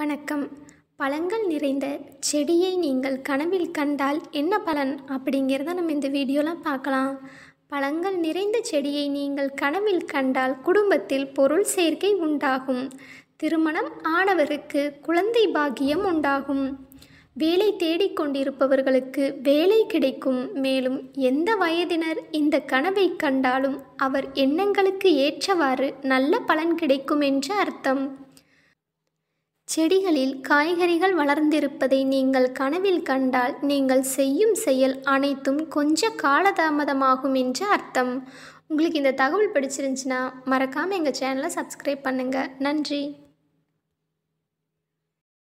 வணக்கம் பழங்கள் நிறைந்த செடியை நீங்கள் கனவில் கண்டால் என்ன பலன் அப்படிங்கிறத நம்ம இந்த வீடியோலாம் பார்க்கலாம் பழங்கள் நிறைந்த செடியை நீங்கள் கனவில் கண்டால் குடும்பத்தில் பொருள் சேர்க்கை உண்டாகும் திருமணம் ஆனவருக்கு குழந்தை பாக்கியம் உண்டாகும் வேலை தேடிக்கொண்டிருப்பவர்களுக்கு வேலை கிடைக்கும் மேலும் எந்த வயதினர் இந்த கனவை கண்டாலும் அவர் எண்ணங்களுக்கு ஏற்றவாறு நல்ல பலன் கிடைக்கும் என்று அர்த்தம் செடிகளில் காய்கறிகள் வளர்ந்திருப்பதை நீங்கள் கனவில் கண்டால் நீங்கள் செய்யும் செயல் அனைத்தும் கொஞ்ச காலதாமதமாகும் என்று அர்த்தம் உங்களுக்கு இந்த தகவல் பிடிச்சிருந்துச்சின்னா மறக்காமல் எங்கள் சேனலை சப்ஸ்கிரைப் பண்ணுங்கள் நன்றி